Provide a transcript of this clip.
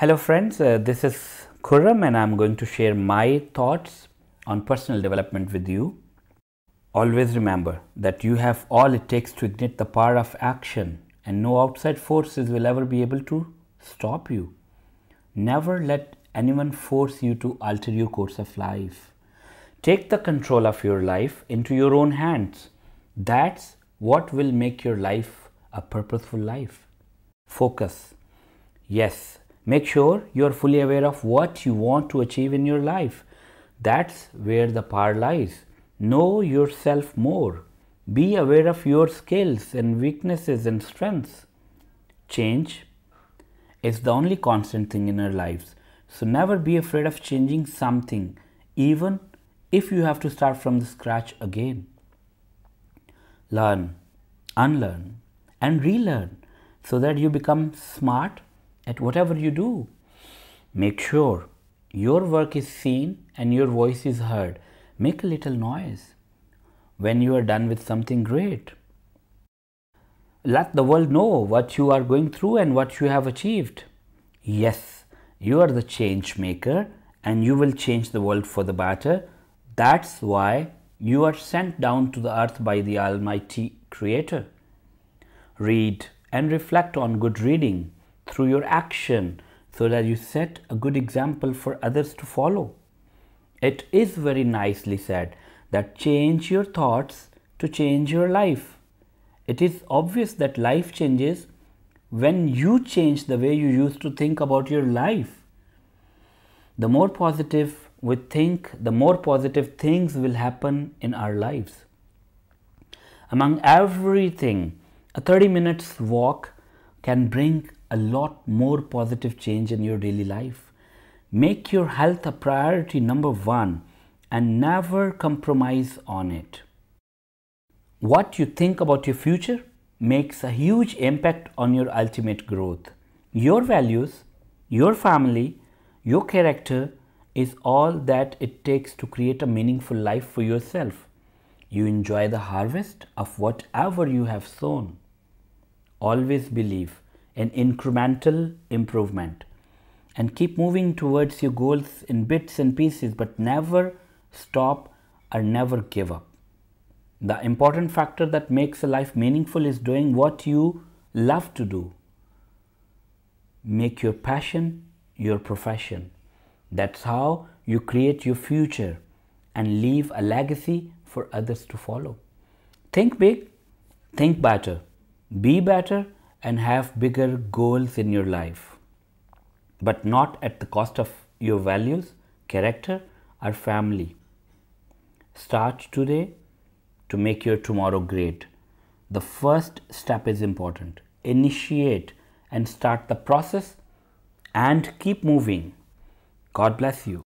Hello friends, uh, this is Khurram and I'm going to share my thoughts on personal development with you. Always remember that you have all it takes to ignite the power of action and no outside forces will ever be able to stop you. Never let anyone force you to alter your course of life. Take the control of your life into your own hands. That's what will make your life a purposeful life. Focus. Yes, Make sure you are fully aware of what you want to achieve in your life. That's where the power lies. Know yourself more. Be aware of your skills and weaknesses and strengths. Change is the only constant thing in our lives. So never be afraid of changing something, even if you have to start from the scratch again. Learn, unlearn, and relearn so that you become smart at whatever you do. Make sure your work is seen and your voice is heard. Make a little noise when you are done with something great. Let the world know what you are going through and what you have achieved. Yes, you are the change maker and you will change the world for the better. That's why you are sent down to the earth by the Almighty Creator. Read and reflect on good reading through your action so that you set a good example for others to follow. It is very nicely said that change your thoughts to change your life. It is obvious that life changes when you change the way you used to think about your life. The more positive we think, the more positive things will happen in our lives. Among everything, a 30 minutes walk can bring a lot more positive change in your daily life. Make your health a priority number one and never compromise on it. What you think about your future makes a huge impact on your ultimate growth. Your values, your family, your character is all that it takes to create a meaningful life for yourself. You enjoy the harvest of whatever you have sown. Always believe an incremental improvement and keep moving towards your goals in bits and pieces but never stop or never give up. The important factor that makes a life meaningful is doing what you love to do. Make your passion your profession. That's how you create your future and leave a legacy for others to follow. Think big, think better, be better, and have bigger goals in your life, but not at the cost of your values, character, or family. Start today to make your tomorrow great. The first step is important. Initiate and start the process and keep moving. God bless you.